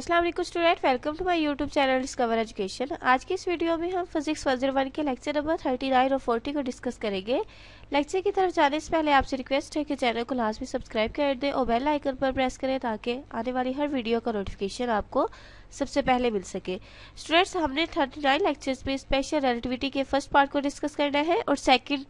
अस्सलाम वालेकुम student welcome to my YouTube channel Discover Education आज की इस वीडियो में हम फिजिक्स वजर वन के लेक्चर नंबर थर्टी नाइन और फोर्टी को डिस्कस करेंगे लेक्चर की तरफ जाने से पहले आपसे रिक्वेस्ट है कि चैनल को लाजमी सब्सक्राइब कर दें और बेल आइकन पर प्रेस करें ताकि आने वाली हर वीडियो का नोटिफिकेशन आपको सबसे पहले मिल सके स्टूडेंट्स हमने थर्टी नाइन लेक्चर्स में स्पेशल रिलेटिविटी के फर्स्ट पार्ट को डिस्कस करना है और सेकंड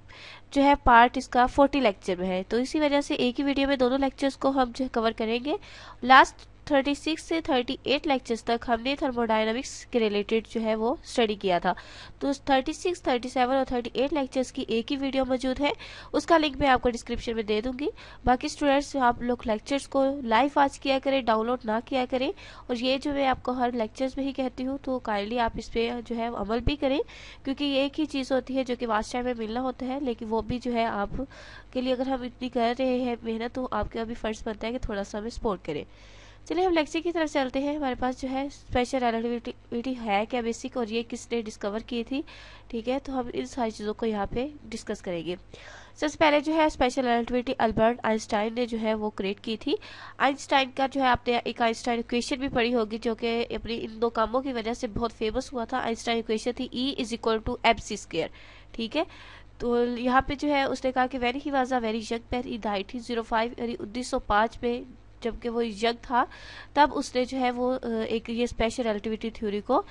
जो है पार्ट इसका फोर्टी लेक्चर में है तो इसी वजह से एक ही वीडियो में दोनों लेक्चर्स को हम जो कवर करेंगे लास्ट 36 से 38 लेक्चर्स तक हमने थर्मोडाइनमिक्स के रिलेटेड जो है वो स्टडी किया था तो 36, 37 और 38 लेक्चर्स की एक ही वीडियो मौजूद है उसका लिंक मैं आपको डिस्क्रिप्शन में दे दूंगी बाकी स्टूडेंट्स आप लोग लेक्चर्स को लाइव वाच किया करें डाउनलोड ना किया करें और ये जो मैं आपको हर लेक्चर्स में ही कहती हूँ तो काइंडली आप इस पर जो है अमल भी करें क्योंकि ये एक ही चीज़ होती है जो कि वास्ट टाइम में मिलना होता है लेकिन वो भी जो है आप के लिए अगर हम इतनी कर रहे हैं मेहनत तो आपके अभी फ़र्ज़ बनता है कि थोड़ा सा हमें सपोर्ट करें चलिए हम लेक्चर की तरफ चलते हैं हमारे पास जो है स्पेशल रेलेटिविटी है क्या बेसिक और ये किसने डिस्कवर की थी ठीक है तो हम इन सारी चीज़ों को यहाँ पे डिस्कस करेंगे सबसे पहले जो है स्पेशल रेलेटिविटी अल्बर्ट आइंस्टाइन ने जो है वो क्रिएट की थी आइंस्टाइन का जो है आपने एक आइंस्टाइन इक्वेशन भी पढ़ी होगी जो कि अपनी इन दो कामों की वजह से बहुत फेमस हुआ था आइंस्टाइन इक्वेशन थी E is equal to M C square ठीक है तो यहाँ पे जो है उसने कहा कि very he was a very young man in zero five यानी पाँच में जबकि वो यज्ञ था तब उसने जो है वो एक ये स्पेशल रिलेटिविटी थ्योरी को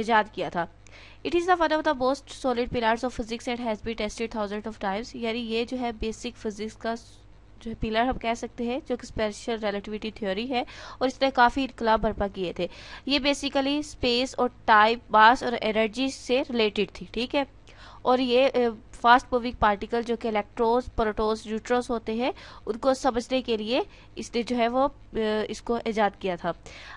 ईजाद किया था it is the one of the most solid pillars of physics and has be tested thousand of times यानी ये जो है बेसिक फिजिक्स का जो है पिलर हम कह सकते हैं जो कि स्पेशल रिलेटिविटी थ्योरी है और इसने काफ़ी इनकलाब बर्पा किए थे ये बेसिकली स्पेस और टाइम मास और एनर्जी से रिलेटेड थी ठीक है और ये फास्ट मूविंग पार्टिकल जो कि इलेक्ट्रोस प्रोटोस न्यूट्रोस होते हैं उनको समझने के लिए इसने जो है वो इसको ईजाद किया था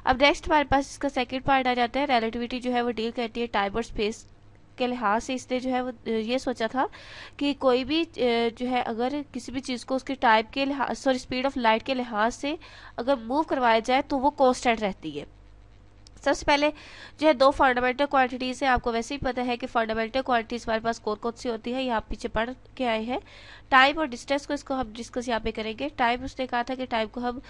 अब नेक्स्ट हमारे पास इसका सेकेंड पार्ट आ जाता है रेलेटिविटी जो है वो डील करती है टाइम और स्पेस के लिहाज से इसने जो है वो ये सोचा था कि कोई भी जो है अगर किसी भी चीज़ को उसके टाइप के लिहाज सॉरी स्पीड ऑफ लाइट के लिहाज से अगर मूव करवाया जाए तो वो कॉन्स्टेंट रहती है सबसे पहले जो है दो फंडामेंटल क्वांटिटीज़ है आपको वैसे ही पता है कि फंडामेंटल क्वांटिटीज़ हमारे पास कौन कौन सी होती है ये आप पीछे पढ़ के आए हैं टाइम और डिस्टेंस को इसको हम डिस्कस यहाँ पे करेंगे टाइम उसने कहा था कि टाइम को हम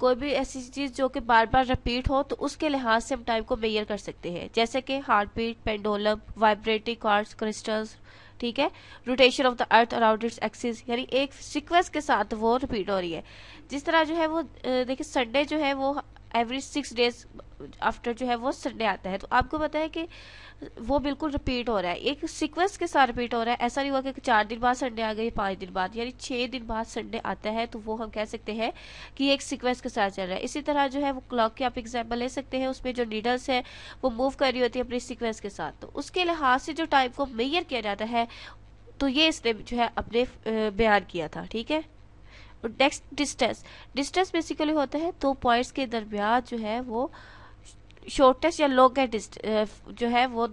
कोई भी ऐसी चीज़ जो कि बार बार रिपीट हो तो उसके लिहाज से हम टाइम को मेयर कर सकते हैं जैसे कि heart beat pendulum vibrating cords crystals ठीक है rotation of the earth around its axis यानी एक सिक्वेंस के साथ वो रिपीट हो रही है जिस तरह जो है वो देखिए संडे जो है वो एवरी सिक्स डेज आफ्टर जो है वो संडे आता है तो आपको पता है कि वो बिल्कुल रिपीट हो रहा है एक सीक्वेंस के साथ रिपीट हो रहा है ऐसा नहीं हुआ कि चार दिन बाद संडे आ गई पाँच दिन बाद यानी छः दिन बाद संडे आता है तो वो हम कह सकते हैं कि एक सीक्वेंस के साथ चल रहा है इसी तरह जो है वो क्लॉक की आप एग्जाम्पल ले सकते हैं उसमें जो नीडल्स है वो मूव कर रही होती है अपने सिक्वेंस के साथ तो उसके लिहाज से जो टाइम को मेयर किया जाता है तो ये इसने जो है अपने बयान किया था ठीक है नेक्स्ट डिस्टेंस डिस्टेंस बेसिकली होता है दो तो पॉइंट्स के दरमियान जो है वो शॉर्टेस्ट या लोकेस्ट जो है वो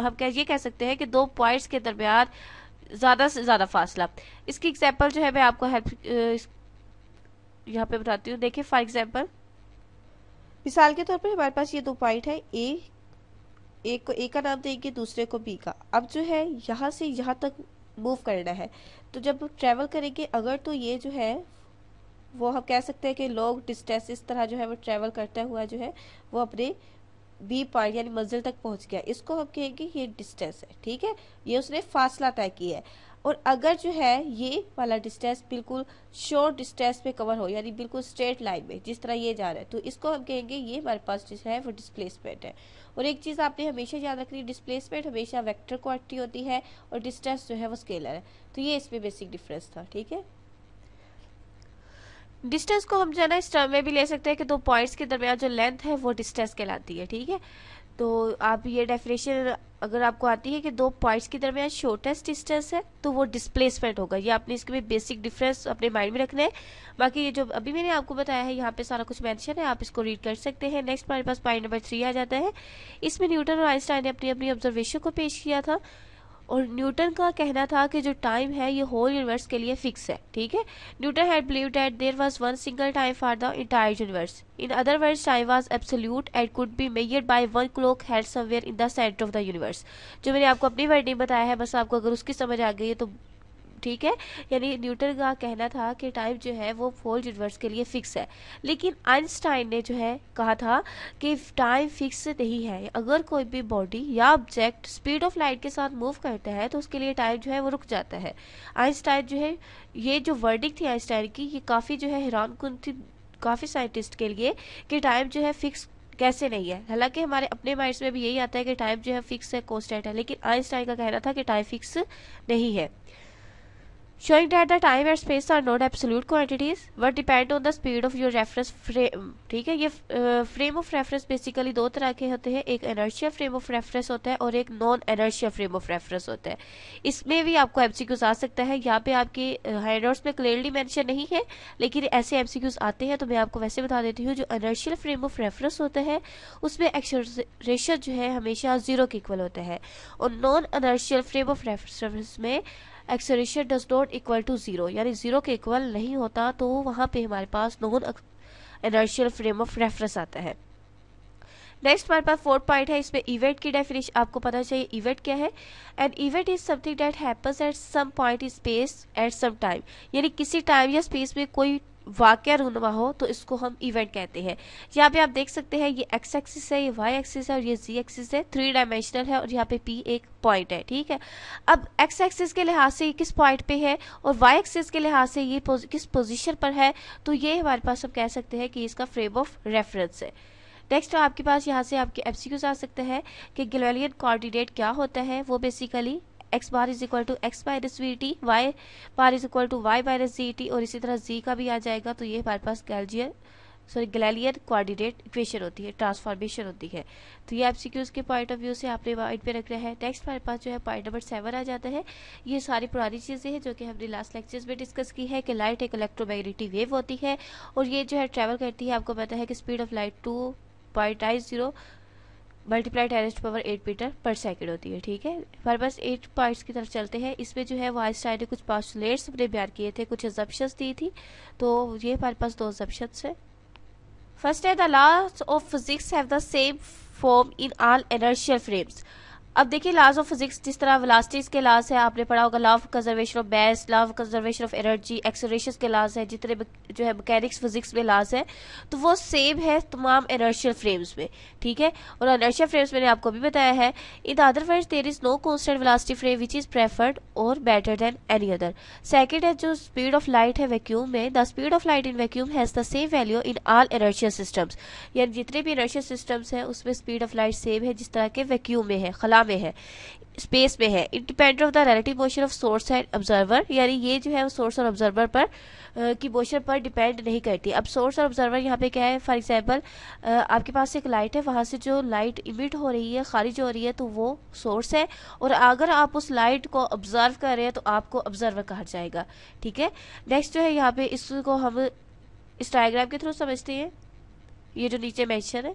हम कह ये कह सकते हैं कि दो पॉइंट्स के दरमियान ज़्यादा से ज़्यादा फासला इसकी एग्जांपल जो है मैं आपको हेल्प यहाँ पे बताती हूँ देखिए फॉर एग्जांपल मिसाल के तौर पर हमारे पास ये दो पॉइंट है ए एक को ए का नाम देंगे दूसरे को बी का अब जो है यहाँ से यहाँ तक मूव करना है तो जब ट्रैवल करेंगे अगर तो ये जो है वो हम कह सकते हैं कि लोग डिस्टेंस इस तरह जो है वो ट्रैवल करता हुआ जो है वो अपने बी पॉइंट यानी मंजिल तक पहुंच गया इसको हम कहेंगे ये डिस्टेंस है ठीक है ये उसने फासला तय किया है और अगर जो है ये वाला डिस्टेंस बिल्कुल शॉर्ट डिस्टेंस पे कवर हो यानी बिल्कुल स्ट्रेट लाइन में जिस तरह ये जा रहा है तो इसको हम कहेंगे ये हमारे पास जो है वो डिस्प्लेसमेंट है और एक चीज़ आपने हमेशा याद रखनी है डिस्प्लेसमेंट हमेशा वेक्टर क्वांटिटी होती है और डिस्टेंस जो है वो स्केलर है तो ये इसमें बेसिक डिफरेंस था ठीक है डिस्टेंस को हम जो है ना इस टर्म में भी ले सकते हैं कि दो पॉइंट्स के दरमियान जो लेंथ है वो डिस्टेंस कहलाती है ठीक है तो आप ये डेफिनेशन अगर आपको आती है कि दो पॉइंट्स के दरमियान शॉर्टेस्ट डिस्टेंस है तो वो डिस्प्लेसमेंट होगा ये आपने इसके भी बेसिक डिफरेंस अपने माइंड में रखना है बाकी ये जो अभी मैंने आपको बताया है यहाँ पे सारा कुछ मेंशन है आप इसको रीड कर सकते हैं नेक्स्ट हमारे पास पॉइंट नंबर थ्री आ जाता है इसमें न्यूटन और आइंस्टाइन ने अपनी अपनी ऑब्जर्वेशन को पेश किया था और न्यूटन का कहना था कि जो टाइम है ये होल यूनिवर्स के लिए फिक्स है ठीक है Newton had believe that there was one single time for the entire universe in other words time was absolute and could be measured by one clock held somewhere in the centre of the universe जो मैंने आपको अपनी wording बताया है बस आपको अगर उसकी समझ आ गई है तो ठीक है यानी न्यूटन का कहना था कि टाइम जो है वो फोल्ड यूनिवर्स के लिए फिक्स है लेकिन आइंस्टाइन ने जो है कहा था कि टाइम फिक्स नहीं है अगर कोई भी बॉडी या ऑब्जेक्ट स्पीड ऑफ लाइट के साथ मूव करता है तो उसके लिए टाइम जो है वो रुक जाता है आइंस्टाइन जो है ये जो वर्डिंग थी आइंस्टाइन की ये काफ़ी जो है हैरान कन थी काफ़ी साइंटिस्ट के लिए कि टाइम जो है फिक्स कैसे नहीं है हालांकि हमारे अपने माइंड्स में भी यही आता है कि टाइम जो है फिक्स है कॉन्स्टेंट है लेकिन आइंस्टाइन का कहना था कि टाइम फिक्स नहीं है showing that the time and space are not absolute quantities but depend on the speed of your reference frame ठीक है ये frame of reference basically दो तरह के होते हैं एक inertia frame of reference होता है और एक non inertia frame of reference होता है इसमें भी आपको MCQs आ सकता है यहाँ पे आपके हैंड नोट्स में क्लियरली मेंशन नहीं है लेकिन ऐसे MCQs आते हैं तो मैं आपको वैसे बता देती हूँ जो एनर्शियल frame of reference होता है उसमें एक्सरेशन जो है हमेशा जीरो के इक्वल होता है और non inertial frame of reference में X does not equal to zero यानी ज़ीरो के इक्वल नहीं होता तो वहां पे हमारे पास non inertial frame of reference आता है नेक्स्ट हमारे पास फोर्थ पॉइंट है इसमें इवेंट की डेफिनेशन आपको पता चाहिए इवेंट क्या है and event is something that happens at some point in space at some time यानी किसी टाइम या स्पेस में कोई वाक्य रहनुमा हो तो इसको हम इवेंट कहते हैं यहाँ पे आप देख सकते हैं ये एक्स एक्सिस है ये वाई एक्सिस है और ये जी एक्सिस है थ्री डायमेंशनल है और यहाँ पे पी एक पॉइंट है ठीक है अब एक्स एक्सिस के लिहाज से ये किस पॉइंट पे है और वाई एक्सिस के लिहाज से ये किस पोजिशन पर है तो ये हमारे पास हम कह सकते हैं कि इसका फ्रेम ऑफ रेफरेंस है नेक्स्ट आपके पास यहाँ से आपके एप्सिक्यूज आ सकते हैं कि गलेलियन कोऑर्डिनेट क्या होता है वो basically X bar is equal to X minus V T Y bar is equal to Y minus G T और इसी तरह जी का भी आ जाएगा तो ये हमारे पास Galilean sorry Galilean coordinate equation होती है ट्रांसफॉर्मेशन होती है तो ये एमसीक्यूज के पॉइंट ऑफ व्यू से आपने वाइट पे रखना है नेक्स्ट हमारे पास जो है पॉइंट नंबर सेवन आ जाता है ये सारी पुरानी चीज़ें हैं जो कि हमने लास्ट लेक्चर्स में डिस्कस की है कि लाइट एक इलेक्ट्रोमैग्नेटिक वेव होती है और ये जो है ट्रैवल करती है आपको पता है कि speed of light two point I zero multiply ten raise to power eight metre per second होती है ठीक है हमारे पास एट पॉइंट्स की तरफ चलते हैं इसमें जो है वाइस साइड ने कुछ पॉस्टुलेट्स अपने बयान किए थे कुछ एजप्शन दी थी तो ये हमारे पास दो एजप्शन है फर्स्ट है the laws of physics have the same form in all inertial frames अब देखिए लाज ऑफ फिजिक्स जिस तरह वेलास्टिस के लाज है आपने पढ़ा होगा law of conservation of mass law of conservation of energy एक्सरेशन के लाज है जितने जो है मैकेनिक्स फिजिक्स में लाज है तो वो सेम है तमाम एनर्शियल फ्रेम्स में ठीक है और एनर्शियल फ्रेम्स मैंने आपको भी बताया है in other frames there is no constant velocity frame which is preferred और better than any other second है जो स्पीड ऑफ लाइट है वैक्यूम में the speed of light in vacuum has the same value in all inertial systems यानी जितने भी inertial systems हैं उसमें स्पीड ऑफ लाइट सेम है जिस तरह के वैक्यूम में है खला क्या में है स्पेस में है it depend of the relative motion of source and observer यानी ये जो है वो सोर्स और ऑब्जर्वर पर की मोशन पर डिपेंड नहीं करती अब सोर्स और ऑब्जर्वर यहाँ पे क्या है फॉर एग्जांपल आपके पास एक लाइट है वहाँ से जो लाइट इमिट हो रही है खारिज हो रही है तो वो सोर्स है और अगर आप उस लाइट को ऑब्जर्व कर रहे हैं तो आपको ऑब्जर्वर कहा जाएगा ठीक है नेक्स्ट जो है यहाँ पे इसको हम इस डायग्राम के थ्रू समझते हैं ये जो नीचे मैंशन है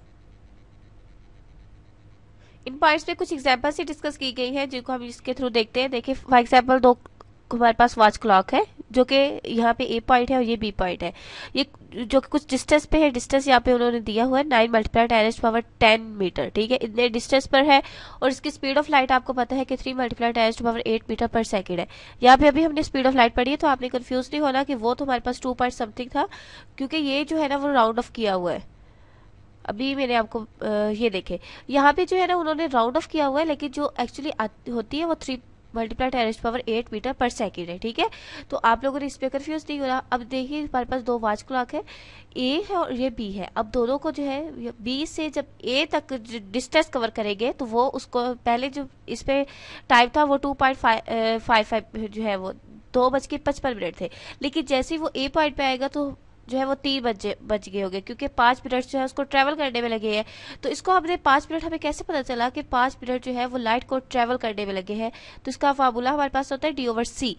इन पॉइंट्स पे कुछ एग्जांपल्स ही डिस्कस की गई है जिनको हम इसके थ्रू देखते हैं देखिए फॉर एग्जाम्पल दो हमारे पास वॉच क्लॉक है जो कि यहाँ पे ए पॉइंट है और ये बी पॉइंट है ये जो कि कुछ डिस्टेंस पे है डिस्टेंस यहाँ पे उन्होंने दिया हुआ है nine multiply ten H power ten metre ठीक है इतने डिस्टेंस पर है और इसकी स्पीड ऑफ लाइट आपको पता है कि three multiply ten H power eight metre per second है यहाँ पे अभी हमने स्पीड ऑफ लाइट पढ़ी है तो आपने कन्फ्यूज नहीं होना कि वो तो हमारे पास टू पॉइंट समथिंग था क्योंकि ये जो है ना वो राउंड ऑफ किया हुआ है अभी मैंने आपको ये देखे यहाँ पे जो है ना उन्होंने राउंड ऑफ किया हुआ है लेकिन जो एक्चुअली होती है वो three multiply ten raise to power eight metre per second है ठीक है तो आप लोगों ने इस पर कन्फ्यूज नहीं हो रहा अब देखिए हमारे पास दो वाच क्लॉक है ए है और ये बी है अब दोनों को जो है बी से जब ए तक डिस्टेंस कवर करेंगे तो वो उसको पहले जो इस पर टाइम था वो टू पॉइंट फाइव फाइव जो है वो दो बज के पचपन मिनट थे लेकिन जैसे ही वो ए पॉइंट पे आएगा तो जो है वो तीन बज बज गए होंगे क्योंकि पाँच मिनट जो है उसको ट्रैवल करने में लगे हैं तो इसको हमने पाँच मिनट हमें कैसे पता चला कि पाँच मिनट जो है वो लाइट को ट्रैवल करने में लगे हैं तो इसका फार्मूला हमारे पास होता है डी ओवर सी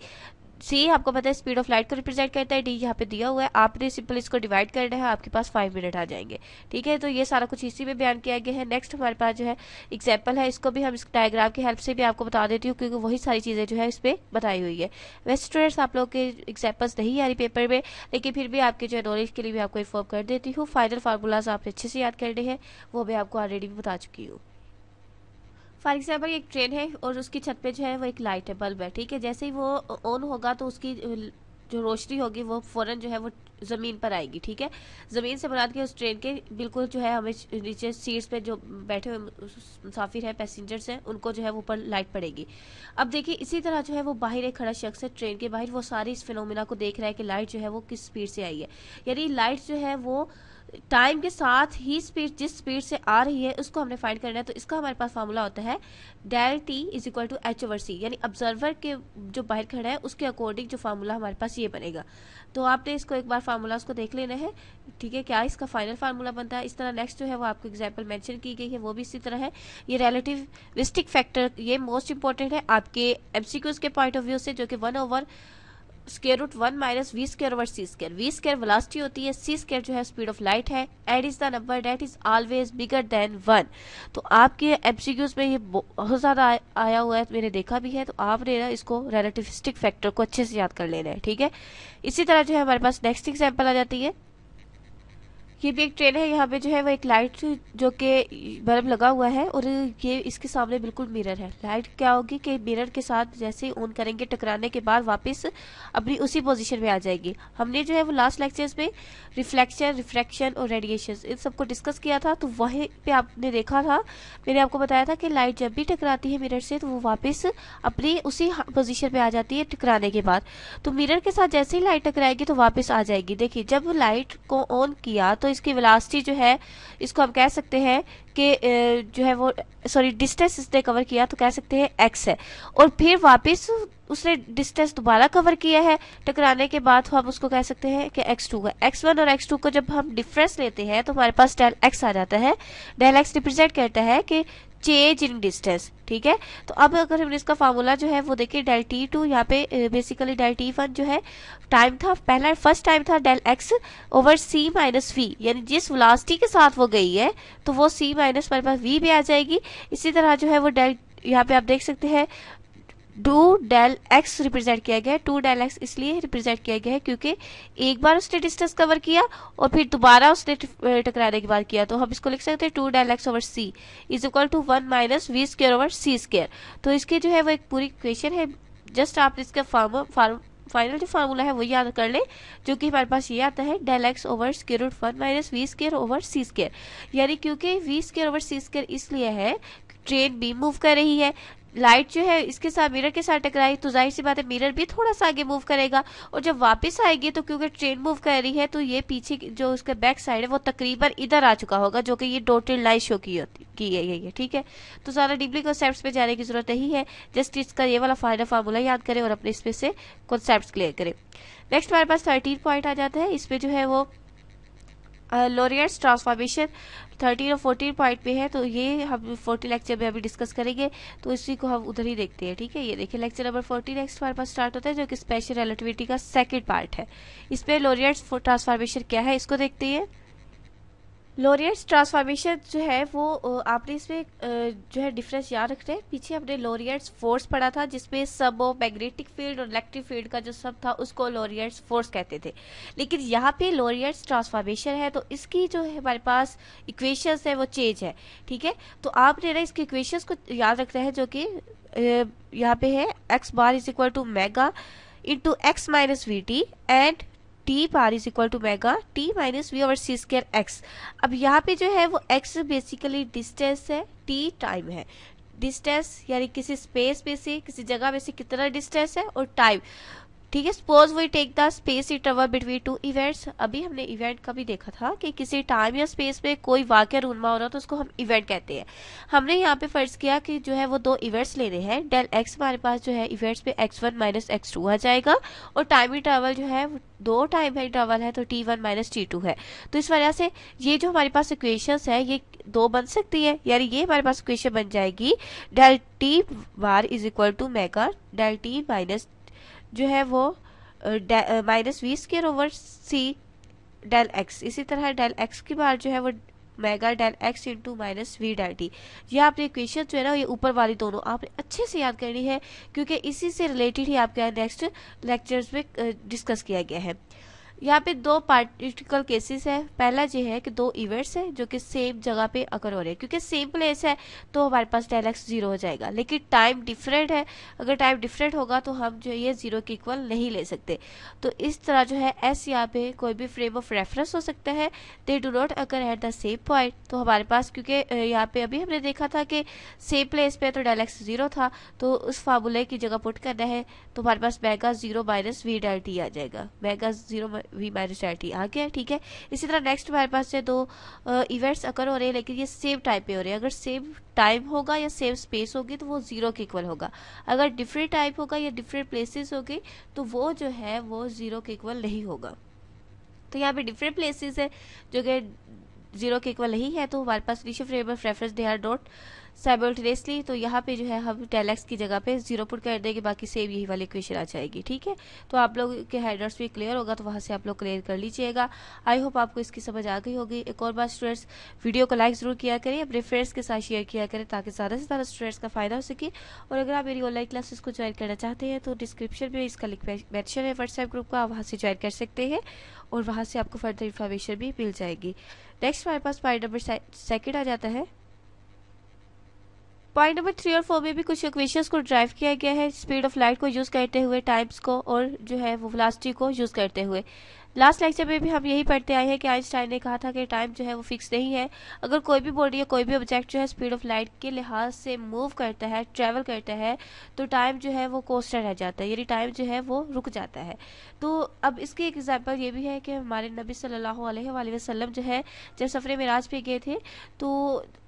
सी आपको पता है स्पीड ऑफ लाइट को रिप्रेजेंट करता है डी यहाँ पे दिया हुआ है आपने सिंपल इसको डिवाइड करना है आपके पास फाइव मिनट आ जाएंगे ठीक है तो ये सारा कुछ इसी में बयान किया गया है नेक्स्ट हमारे पास जो है एग्जाम्पल है इसको भी हम इस डायग्राम की हेल्प से भी आपको बता देती हूँ क्योंकि वही सारी चीज़ें जो है इस पर बताई हुई है वैसे स्टूडेंट्स आप लोग के एग्जाम्पल्स नहीं आ रही पेपर में लेकिन फिर भी आपके जो है नॉलेज के लिए भी आपको इन्फॉर्म कर देती हूँ फाइनल फार्मूलाज आपने अच्छे से याद कर रहे हैं वो मैं आपको ऑलरेडी भी बता चुकी हूँ फॉर एग्जाम्पल एक ट्रेन है और उसकी छत पे जो है वो एक लाइट है बल्ब है ठीक है जैसे ही वो ऑन होगा तो उसकी जो रोशनी होगी वो फ़ौरन जो है वो ज़मीन पर आएगी ठीक है ज़मीन से बना के उस ट्रेन के बिल्कुल जो है हमें नीचे सीट्स पे जो बैठे हुए मुसाफिर हैं पैसेंजर्स हैं उनको जो है वो ऊपर लाइट पड़ेगी अब देखिए इसी तरह जो है वो बाहर एक खड़ा शख्स है ट्रेन के बाहर वो सारी इस फिनोमिना को देख रहा है कि लाइट जो है वो किस स्पीड से आई है यानी लाइट जो है वो टाइम के साथ ही स्पीड जिस स्पीड से आ रही है उसको हमने फाइंड करना है तो इसका हमारे पास फार्मूला होता है del T is equal to H over C यानी ऑब्जर्वर के जो बाहर खड़ा है उसके अकॉर्डिंग जो फार्मूला हमारे पास ये बनेगा तो आपने इसको एक बार फार्मूला उसको देख लेना है ठीक है क्या इसका फाइनल फार्मूला बनता है इस तरह नेक्स्ट जो है वो आपको एग्जाम्पल मैंशन की गई है वो भी इसी तरह है ये रिस्टिक फैक्टर ये मोस्ट इंपॉर्टेंट है आपके एमसीक्यूज के पॉइंट ऑफ व्यू से जो कि one over square root one minus V square over C square V square velocity होती है सी स्केयर जो है स्पीड ऑफ लाइट है and is the number that is always bigger than one तो आपके एमसीक्यूज में ये बहुत ज़्यादा आया हुआ है तो मैंने देखा भी है तो आपने ना इसको रेलेटिविस्टिक फैक्टर को अच्छे से याद कर लेना है ठीक है इसी तरह जो है हमारे पास नेक्स्ट एग्जाम्पल आ जाती है ये भी एक ट्रेन है यहाँ पे जो है वो एक लाइट जो कि बल्ब लगा हुआ है और ये इसके सामने बिल्कुल मिरर है लाइट क्या होगी कि मिरर के साथ जैसे ही ऑन करेंगे टकराने के बाद वापस अपनी उसी पोजीशन में आ जाएगी हमने जो है वो लास्ट लेक्चर्स में रिफ्लेक्शन रिफ्रैक्शन और रेडिएशन इन सबको डिस्कस किया था तो वहीं पर आपने देखा था मैंने आपको बताया था कि लाइट जब भी टकराती है मिरर से तो वो वापस अपनी उसी पोजिशन पर आ जाती है टकराने के बाद तो मिरर के साथ जैसे ही लाइट टकराएगी तो वापस आ जाएगी देखिए जब लाइट को ऑन किया तो तो इसकी वेलासिटी जो है इसको आप कह सकते हैं कि जो है वो सॉरी डिस्टेंस इसने कवर किया तो कह सकते हैं एक्स है और फिर वापस उसने डिस्टेंस दोबारा कवर किया है टकराने के बाद हम उसको कह सकते हैं कि एक्स टू का एक्स वन और एक्स टू को जब हम डिफरेंस लेते हैं तो हमारे पास डेल एक्स आ जाता है डेल एक्स रिप्रेजेंट करता है कि चेंज इन डिस्टेंस ठीक है तो अब अगर हमने इसका फार्मूला जो है वो देखिए डेल टी टू यहाँ पे बेसिकली डेल टी वन जो है टाइम था पहला फर्स्ट टाइम था del X over C minus V यानी जिस वेलोसिटी के साथ वो गई है तो वो सी माइनस हमारे पास वी भी आ जाएगी इसी तरह जो है वो डेल यहाँ पे आप देख सकते हैं डू डेल एक्स रिप्रेजेंट किया गया है टू डेल एक्स इसलिए रिप्रेजेंट किया गया है क्योंकि एक बार उसने डिस्टेंस कवर किया और फिर दोबारा उसने टकराने के बाद किया तो हम इसको लिख सकते हैं two del X over C is equal to one minus V square over C square तो इसकी जो है वो एक पूरी इक्वेशन है जस्ट आप इसका फार्म फाइनल जो फार्मूला है वो याद कर लें जो कि हमारे पास ये आता है del X over square root one minus V square over C square यानी क्योंकि V square over C square इसलिए है ट्रेन भी मूव कर रही है लाइट जो है इसके साथ मिरर के साथ टकराई तो जाहिर सी बात है मिरर भी थोड़ा सा आगे मूव करेगा और जब वापस आएगी तो क्योंकि ट्रेन मूव कर रही है तो ये पीछे जो उसके बैक साइड है वो तकरीबन इधर आ चुका होगा जो कि ये डोटेड लाइट शो की होती की गई है ठीक है तो ज्यादा डीपली कॉन्सेप्ट पे जाने की जरूरत नहीं है जस्ट इसका ये वाला फायदा फार्मूला याद करें और अपने इसमें से कॉन्सेप्ट क्लियर करें नेक्स्ट हमारे पास थर्टीन पॉइंट आ जाता है इसमें जो है वो लोरियर्स ट्रांसफॉर्मेशन थर्टीन और फोर्टीन पॉइंट पे है तो ये हम फोर्टी लेक्चर में अभी डिस्कस करेंगे तो इसी को हम उधर ही देखते हैं ठीक है ये देखिए लेक्चर नंबर फोर्टी नेक्स्ट हमारे पास स्टार्ट होता है जो कि स्पेशल रिलेटिविटी का सेकेंड पार्ट है इसमें लोरियर्स ट्रांसफॉर्मेशन क्या है इसको देखते हैं लॉरियट्स ट्रांसफॉर्मेशन जो है वो आपने इसमें जो है डिफरेंस याद रखना है पीछे हमने लोरियट्स फोर्स पढ़ा था जिसमें सब मैग्नेटिक फील्ड और इलेक्ट्रिक फील्ड का जो सब था उसको लोरियट्स फोर्स कहते थे लेकिन यहाँ पे लोरियट्स ट्रांसफॉर्मेशन है तो इसकी जो है हमारे पास इक्वेशंस है वो चेंज है ठीक है तो आपने ना इसके इक्वेशंस को याद रखना हैं जो कि यहाँ पे है x bar is equal to mega into x minus V T and T par is equal to mega T minus we over C square x अब यहाँ पे जो है वो एक्स बेसिकली डिस्टेंस है टी टाइम है डिस्टेंस यानी किसी स्पेस में से किसी जगह में से कितना डिस्टेंस है और टाइम ठीक है suppose we take the space interval between two events अभी हमने इवेंट का भी देखा था कि किसी टाइम या स्पेस में कोई वाक्य रूनमा हो रहा तो उसको हम इवेंट कहते हैं हमने यहाँ पे फर्ज किया कि जो है वो दो इवेंट्स लेने हैं डेल एक्स हमारे पास जो है इवेंट्स पे X one minus X two आ जाएगा और टाइम इंटरवल जो है दो टाइम इंटरवल है तो T one minus T two है तो इस वजह से ये जो हमारे पास इक्वेशन है ये दो बन सकती है यानी ये हमारे पास इक्वेशन बन जाएगी del T bar is equal to मेगा डेल टी माइनस जो है वो minus V square over C del X इसी तरह डेल एक्स की बार जो है वो मेगा del X into minus V del T यह आपने इक्वेशन जो है ना ये ऊपर वाली दोनों आपने अच्छे से याद करनी है क्योंकि इसी से रिलेटेड ही आपके नेक्स्ट लेक्चर्स में डिस्कस किया गया है यहाँ पे दो पार्टिकल केसेस है पहला जो है कि दो इवेंट्स है जो कि सेम जगह पे अकर हो रहे हैं क्योंकि सेम प्लेस है तो हमारे पास डायलैक्स जीरो हो जाएगा लेकिन टाइम डिफरेंट है अगर टाइम डिफरेंट होगा तो हम जो ये जीरो के इक्वल नहीं ले सकते तो इस तरह जो है एस यहाँ पे कोई भी फ्रेम ऑफ रेफरेंस हो सकता है they do not occur at the same point तो हमारे पास क्योंकि यहाँ पे अभी हमने देखा था कि सेम प्लेस पे तो डायलैक्स जीरो था तो उस फार्मूले की जगह पुट करना है तो हमारे पास मेगा जीरो माइनस वी डेल्टी आ जाएगा मेगा जीरो वी माइनस टी आ गया ठीक है इसी तरह नेक्स्ट हमारे पास से दो इवेंट्स अकर हो रहे हैं लेकिन ये सेम टाइम पे हो रहे हैं अगर सेम टाइम होगा या सेम स्पेस होगी तो वो जीरो के इक्वल होगा अगर डिफरेंट टाइप होगा या डिफरेंट प्लेसेस होगी तो वो जो है वो जीरो के इक्वल नहीं होगा तो यहाँ पे डिफरेंट प्लेसेस है जो कि जीरो के इक्वल नहीं है तो हमारे पास नीचे frame of reference they are not simultaneously तो यहाँ पे जो है हम टेलेक्स की जगह पे जीरो पुट कर देंगे बाकी सेम यही वाली क्वेश्चन आ जाएगी ठीक है तो आप लोग के हेडर्स भी क्लियर होगा तो वहाँ से आप लोग क्लियर कर लीजिएगा आई होप आपको इसकी समझ आ गई होगी एक और बार स्टूडेंट्स वीडियो को लाइक ज़रूर किया करें अपने फ्रेंड्स के साथ शेयर किया करें ताकि ज़्यादा से ज़्यादा स्टूडेंट्स का फायदा हो सके और अगर आप मेरी ऑनलाइन क्लासेस को ज्वाइन करना चाहते हैं तो डिस्क्रिप्शन में इसका लिंक मैंशन है व्हाट्सएप ग्रुप का आप वहाँ से ज्वाइन कर सकते हैं और वहाँ से आपको फर्दर इन्फॉर्मेशन भी मिल जाएगी नेक्स्ट हमारे पास पॉइंट नंबर सेकेंड आ जाता है पॉइंट नंबर थ्री और फोर में भी कुछ इक्वेशंस को ड्राइव किया गया है स्पीड ऑफ लाइट को यूज़ करते हुए टाइम्स को और जो है वो वेलोसिटी को यूज़ करते हुए लास्ट लेक्चर में भी हम यही पढ़ते आए हैं कि आइंस्टाइन ने कहा था कि टाइम जो है वो फिक्स नहीं है अगर कोई भी बॉडी या कोई भी ऑब्जेक्ट जो है स्पीड ऑफ लाइट के लिहाज से मूव करता है ट्रैवल करता है तो टाइम जो है वो कोस्टर रह जाता है यानी टाइम जो है वो रुक जाता है तो अब इसकी एक एग्जाम्पल ये भी है कि हमारे नबी सल्ला वसलम जो है जब सफ़र मराज पे गए थे तो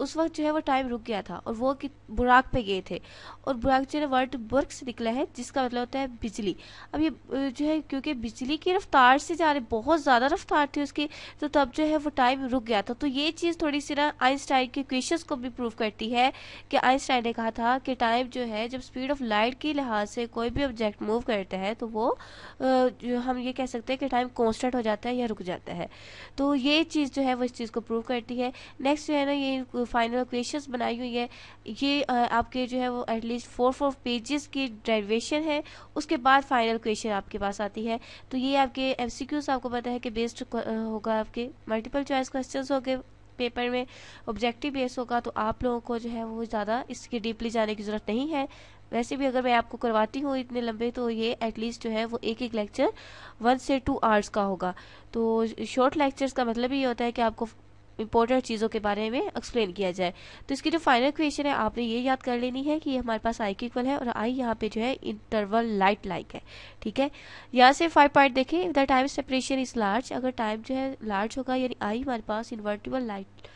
उस वक्त जो है वो टाइम रुक गया था और वो कि बुराक पे गए थे और बुराक जो है वर्ड बुर्क से निकला है जिसका मतलब होता है बिजली अब ये जो है क्योंकि बिजली की रफ्तार से जा अरे बहुत ज़्यादा रफ्तार थी उसकी तो तब जो है वो टाइम रुक गया था तो ये चीज़ थोड़ी सी ना आइंस्टाइन के क्वेश्चन को भी प्रूव करती है कि आइंस्टाइन ने कहा था कि टाइम जो है जब स्पीड ऑफ लाइट के लिहाज से कोई भी ऑब्जेक्ट मूव करता है तो वो हम ये कह सकते हैं कि टाइम कॉन्स्टेंट हो जाता है या रुक जाता है तो ये चीज़ जो है वो इस चीज़ को प्रूव करती है नेक्स्ट जो है ना ये फाइनल क्वेश्चन बनाई हुई है ये आपके जो है वो एटलीस्ट फोर फोर पेजेस की ड्राइवेशन है उसके बाद फाइनल क्वेश्चन आपके पास आती है तो ये आपके एमसीक्यूज आपको पता है कि बेस्ड होगा आपके मल्टीपल चॉइस क्वेश्चन हो गए पेपर में ऑब्जेक्टिव बेस होगा तो आप लोगों को जो है वो ज़्यादा इसकी डीपली जाने की ज़रूरत नहीं है वैसे भी अगर मैं आपको करवाती हूँ इतने लंबे तो ये एटलीस्ट जो है वो एक एक लेक्चर वन से टू आवर्स का होगा तो शॉर्ट लेक्चर्स का मतलब ये होता है कि आपको इंपॉर्टेंट चीज़ों के बारे में एक्सप्लेन किया जाए तो इसकी जो फाइनल क्वेश्चन है आपने ये याद कर लेनी है कि हमारे पास आई इक्वल है और आई यहाँ पे जो है इंटरवल लाइट लाइक है ठीक है यहाँ से फाइव पॉइंट देखें the time separation is large अगर टाइम जो है लार्ज होगा यानी आई हमारे पास इन्वर्टिबल लाइट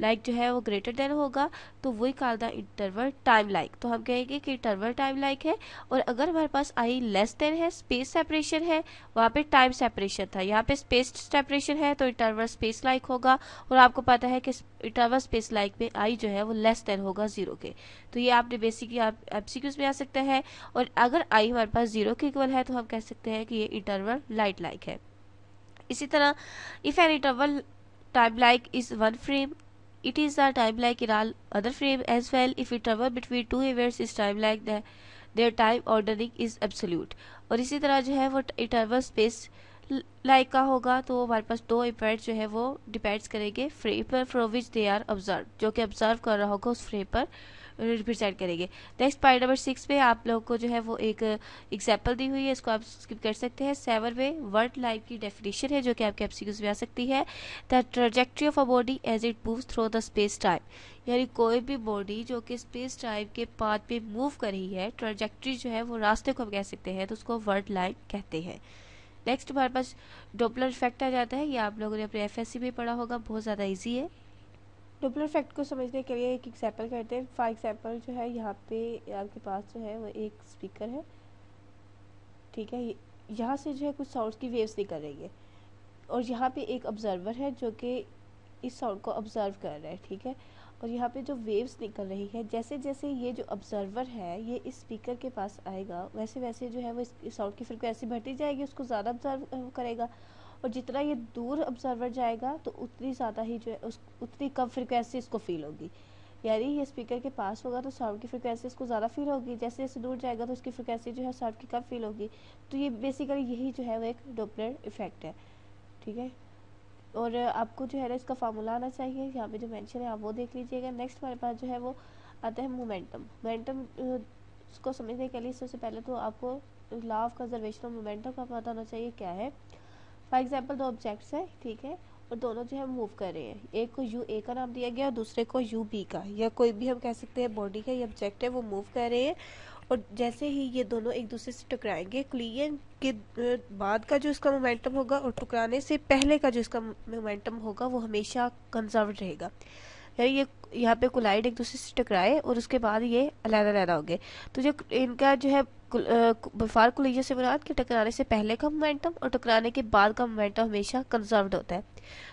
लाइक जो है वो ग्रेटर देन होगा तो वही call the interval time like तो हम कहेंगे कि इंटरवल टाइम लाइक है और अगर हमारे पास आई लेस देन है स्पेस सेपरेशन है वहाँ पे टाइम सेपरेशन था यहाँ पे स्पेस सेपरेशन है तो इंटरवल स्पेस लाइक होगा और आपको पता है कि इंटरवल स्पेस लाइक में आई जो है वो लेस देन होगा जीरो के तो ये आपने बेसिकली आप एप्सिक्यूज में आ सकते हैं और अगर आई हमारे पास जीरो के इक्वल है तो हम कह सकते हैं कि ये इंटरवल लाइट लाइक है इसी तरह if an interval time like is one frame It is a time like in all other frame as well. If we travel between two events is time like that their time ordering is absolute और इसी तरह जो है वो interval space like का होगा तो हमारे पास दो इम्पैक्ट जो है वो डिपेंड्स करेंगे फ्रेम पर from which they are observe जो कि ऑब्जर्व कर रहा होगा उस फ्रेम पर फिर सेट करेंगे नेक्स्ट पॉइंट नंबर सिक्स पे आप लोग को जो है वो एक एग्जाम्पल दी हुई है इसको आप स्किप कर सकते हैं सेवन में वर्ड लाइफ की डेफिनेशन है जो कि आपके एमसीक्यूज में आ सकती है the trajectory of a body as it move through the space time यानी कोई भी बॉडी जो कि स्पेस टाइम के पाथ पे मूव कर रही है ट्रोजेक्ट्री जो है वो रास्ते को हम कह सकते हैं तो उसको वर्ड लाइफ कहते हैं नेक्स्ट हमारे पास डोपलर इफेक्ट आ जाता है ये आप लोगों ने अपने एफ में पढ़ा होगा बहुत ज़्यादा ईजी है डोपलर इफेक्ट को समझने के लिए एक एग्ज़ाम्पल करते हैं फॉर एग्जाम्पल जो है यहाँ पे आपके पास जो है वो एक स्पीकर है ठीक है यहाँ से जो है कुछ साउंड की वेव्स निकल रही है और यहाँ पे एक ऑब्जर्वर है जो कि इस साउंड को ऑब्ज़र्व कर रहा है ठीक है और यहाँ पे जो वेव्स निकल रही है जैसे जैसे ये जो ऑब्ज़र्वर है ये इस स्पीकर के पास आएगा वैसे वैसे जो है वो इस साउंड की फ्रिक्वेंसी बढ़ती जाएगी उसको ज़्यादा ऑब्ज़र्व करेगा और जितना ये दूर ऑब्जर्वर जाएगा तो उतनी ज़्यादा ही जो है उस उतनी कम फ्रिक्वेंसी इसको फील होगी यानी ये स्पीकर के पास होगा तो साउंड की फ्रिक्वेंसी इसको ज़्यादा फील होगी जैसे जैसे दूर जाएगा तो उसकी फ्रिक्वेंसी जो है साउंड की कम फील होगी तो ये बेसिकली यही जो है वो एक डोपलर इफेक्ट है ठीक है और आपको जो है ना इसका फार्मूला आना चाहिए यहाँ पे जो मेंशन है आप वो देख लीजिएगा नेक्स्ट हमारे पास जो है वो आता है मोमेंटम मोमेंटम इसको समझने के लिए सबसे पहले तो आपको law of conservation of momentum का पता होना चाहिए क्या है फॉर एग्जाम्पल दो ऑब्जेक्ट्स हैं ठीक है और दोनों जो है मूव कर रहे हैं एक को यू ए का नाम दिया गया और दूसरे को यू बी का या कोई भी हम कह सकते हैं बॉडी का ये ऑब्जेक्ट है वो मूव कर रहे हैं और जैसे ही ये दोनों एक दूसरे से टकराएंगे क्लियन के बाद का जो इसका मोमेंटम होगा और टकराने से पहले का जो इसका मोमेंटम होगा वो हमेशा कंजर्व रहेगा यानी ये यहाँ पे कोलाइड एक दूसरे से टकराए और उसके बाद ये अलहदा अलहदा हो गए तो जो इनका जो है बफार कोलिजन से मुराद कि टकराने से पहले का मोमेंटम और टकराने के बाद का मोमेंटम हमेशा कंजर्व्ड होता है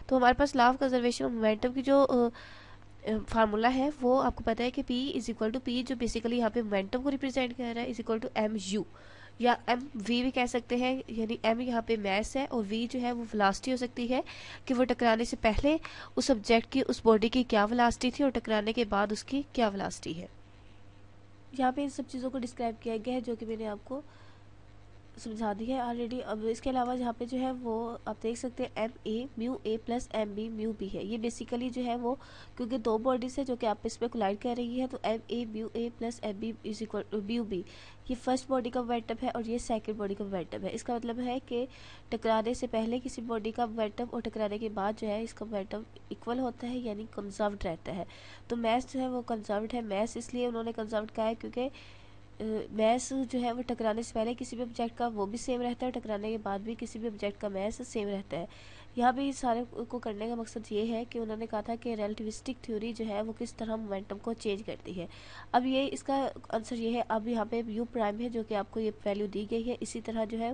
तो हमारे पास लाव कंजर्वेशन और मोमेंटम की जो फार्मूला है वो आपको पता है कि P is equal to P जो बेसिकली यहाँ पे मोमेंटम को रिप्रेजेंट कर रहा है is equal to M U या एम वी भी कह सकते हैं यानी एम यहाँ पे मैस है और वी जो है वो वलास्टी हो सकती है कि वो टकराने से पहले उस ऑब्जेक्ट की उस बॉडी की क्या वलास्टी थी और टकराने के बाद उसकी क्या वलास्टी है यहाँ पे इन सब चीज़ों को डिस्क्राइब किया गया है जो कि मैंने आपको समझा दी है ऑलरेडी अब इसके अलावा यहाँ पे जो है वो आप देख सकते हैं M A mu A plus M B mu B है ये बेसिकली जो है वो क्योंकि दो बॉडीज़ है जो कि आप इस पर कोलाइड कर रही है तो M A mu A plus M B is equal mu B ये फर्स्ट बॉडी का वेटअप है और ये सेकेंड बॉडी का वेटअप है इसका मतलब है कि टकराने से पहले किसी बॉडी का वेटअप और टकराने के बाद जो है इसका वेटअप इक्वल होता है यानी कंजर्व्ड रहता है तो मैथ जो है वो कंजर्व्ड है मैथ इसलिए उन्होंने कंजर्व्ड कहा है क्योंकि मैस जो है वो टकराने से पहले किसी भी ऑब्जेक्ट का वो भी सेम रहता है टकराने के बाद भी किसी भी ऑब्जेक्ट का मैस सेम रहता है यहाँ भी इस सारे को करने का मकसद ये है कि उन्होंने कहा था कि रिलेटिविस्टिक थ्योरी जो है वो किस तरह मोमेंटम को चेंज करती है अब ये इसका आंसर ये है अब यहाँ पे यू प्राइम है जो कि आपको ये वैल्यू दी गई है इसी तरह जो है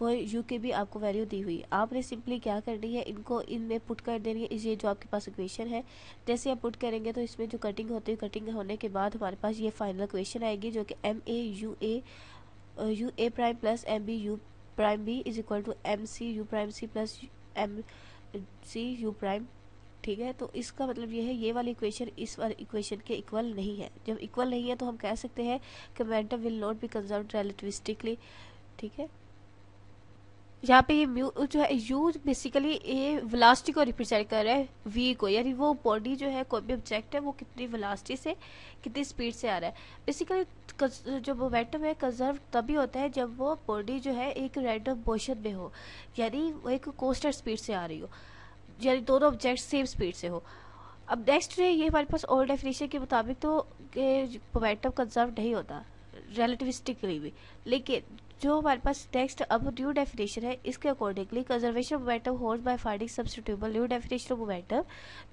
वो यू के भी आपको वैल्यू दी हुई आपने सिंपली क्या करनी है इनको इनमें पुट कर देनी है ये जो आपके पास इक्वेशन है जैसे आप पुट करेंगे तो इसमें जो कटिंग होती है कटिंग होने के बाद हमारे पास ये फाइनल इक्वेशन आएगी जो कि M A U A U A prime plus M B U prime B is equal to M C U prime C plus M C U prime ठीक है तो इसका मतलब ये है ये वाली इक्वेशन इस वाली इक्वेशन के इक्वल नहीं है जब इक्वल नहीं है तो हम कह सकते हैं कि momentum will not be conserve relativistically ठीक है यहाँ पे ये म्यू जो है यू बेसिकली ये वेलासिटी को रिप्रेजेंट कर रहा है वी को यानी वो बॉडी जो है कोई भी ऑब्जेक्ट है वो कितनी वेलासिटी से कितनी स्पीड से आ रहा है बेसिकली जो मोमेंटम है कंजर्व तभी होता है जब वो बॉडी जो है एक रैंडम मोशन में हो यानी वो एक कोस्टर स्पीड से आ रही हो यानी दोनों ऑब्जेक्ट सेम स्पीड से हो अब नेक्स्ट ये हमारे पास ओल्ड डेफिनेशन के मुताबिक तो मोमेंटम कंजर्व नहीं होता रिलेटिविस्टिकली भी लेकिन जो हमारे पास टेक्स्ट अब न्यू डेफिनेशन है इसके accordingly conservation momentum hold by finding suitable new definition of momentum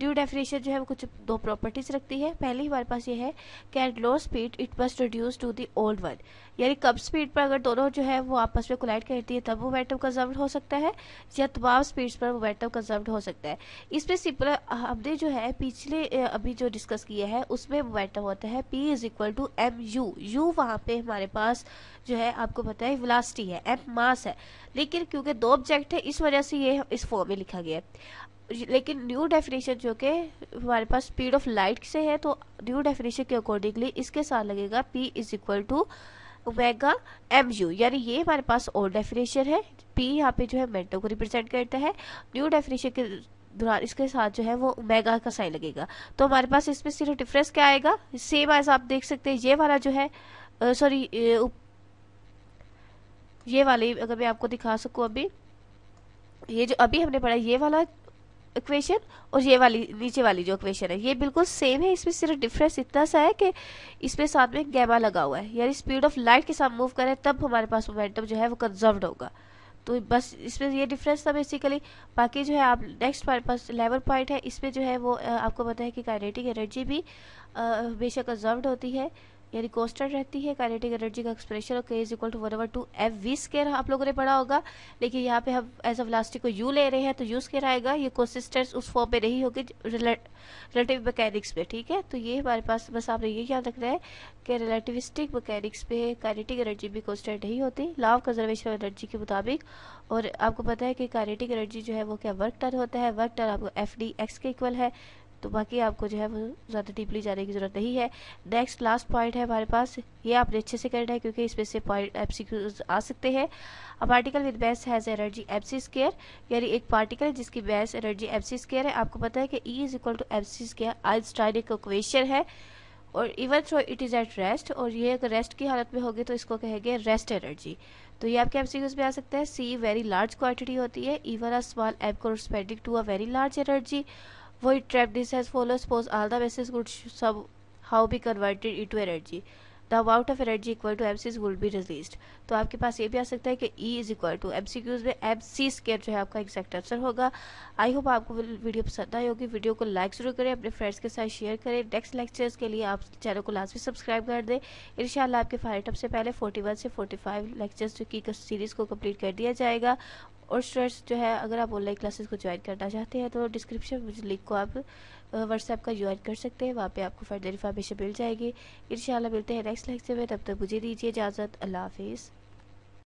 new definition जो है वो कुछ दो प्रॉपर्टीज रखती है पहली हमारे पास ये है कि at low speed it must reduce to the old one यानी कम स्पीड पर अगर दोनों जो है वो आपस में कोलाइड करती है तब मोमेंटम कंजर्व हो सकता है या तमाम स्पीड्स पर मोमेंटम कंजर्व हो सकता है इसमें सिंपल हमने जो है पिछले अभी जो डिस्कस किया है उसमें मोमेंटम होता है P is equal to M U U वहाँ पे हमारे पास जो है आपको पता है वेलोसिटी है एम मास है लेकिन क्योंकि दो ऑब्जेक्ट है इस वजह से ये इस फॉर्म में लिखा गया है लेकिन न्यू डेफिनेशन जो कि हमारे पास स्पीड ऑफ लाइट से है तो न्यू डेफिनेशन के अकॉर्डिंगली इसके साथ लगेगा P is equal to omega M U यानी ये हमारे पास ओल्ड डेफिनेशन है पी यहाँ पे जो है मेंटो को रिप्रेजेंट करता है न्यू डेफिनेशन के दौरान इसके साथ जो है वो ओमेगा का साइन लगेगा तो हमारे पास इसमें सिर्फ डिफरेंस क्या आएगा सेम एज आप देख सकते हैं ये वाला जो है सॉरी ये वाली अगर मैं आपको दिखा सकूँ अभी ये जो अभी हमने पढ़ा ये वाला इक्वेशन और ये वाली नीचे वाली जो इक्वेशन है ये बिल्कुल सेम है इसमें सिर्फ डिफरेंस इतना सा है कि इसमें साथ में गैमा लगा हुआ है यानी स्पीड ऑफ लाइट के साथ मूव करें तब हमारे पास मोमेंटम जो है वो कंजर्व्ड होगा तो बस इसमें ये डिफरेंस था बेसिकली बाकी जो है आप नेक्स्ट हमारे पास लेवल पॉइंट है इसमें जो है वो आपको पता है कि काइनेटिक एनर्जी भी हमेशा कंजर्व्ड होती है यानी कॉन्स्टेंट रहती है काइनेटिक एनर्जी का एक्सप्रेशन और K is equal to one over two F V square आप लोगों ने पढ़ा होगा लेकिन यहाँ पे हम एज अ वेलास्टिक को यू ले रहे हैं तो यू स्केयर आएगा ये कोसिस्टेंस उस फॉर्म पे नहीं होगी रिलेटिव मैकेनिक्स पे ठीक है तो ये हमारे पास बस आपने ये याद रखना है कि रिलेटिविस्टिक मैकेनिक्स पे काइनेटिक एनर्जी भी कॉन्स्टेंट नहीं होती law of conservation of energy के मुताबिक और आपको पता है कि काइनेटिक एनर्जी जो है वो क्या वर्क टन होता है वर्क टन आपको एफ डी एक्स के इक्वल है तो बाकी आपको जो है वो ज़्यादा डीपली जाने की ज़रूरत नहीं है नेक्स्ट लास्ट पॉइंट है हमारे पास ये आपने अच्छे से करना है क्योंकि इसमें से पॉइंट एप्सिक्यूज आ सकते हैं a particle with base has energy C square यानी एक पार्टिकल है जिसकी बेस एनर्जी सी स्केयर है आपको पता है कि E is equal to F C square Einstein एक इक्वेशन है और even so it is at rest और ये अगर रेस्ट की हालत में होगी तो इसको कहेंगे रेस्ट एनर्जी तो ये आपके एफ में आ सकते हैं सी वेरी लार्ज क्वांटिटी होती है even a small M corresponding to a very large energy void trap this has follow suppose all the basis could somehow be converted into energy the amount of energy equal to M Cs will be release तो आपके पास ये भी आ सकता है कि E is equal to M C क्यूज में एम सी स्केयर जो है आपका एक्जैक्ट आंसर होगा आई होप आपको वीडियो पसंद आई होगी वीडियो को लाइक जरूर करें अपने फ्रेंड्स के साथ शेयर करें नेक्स्ट लेक्चर्स के लिए आप चैनल को लाजमी सब्सक्राइब कर दें इन आपके फाइनटअप से पहले फोर्टी वन से फोर्टी फाइव लेक्चर्स की सीरीज़ को कम्प्लीट कर दिया जाएगा और स्टूडेंट्स जो है अगर आप ऑनलाइन क्लासेस को ज्वाइन करना चाहते हैं तो डिस्क्रिप्शन में लिंक को आप व्हाट्सएप का ज्वाइन कर सकते हैं वहाँ पे आपको फर्दर इन्फॉर्मेशन मिल जाएगी इन मिलते हैं नेक्स्ट लेक्चर में तब तक मुझे दीजिए इजाज़त अल्लाह हाफिज़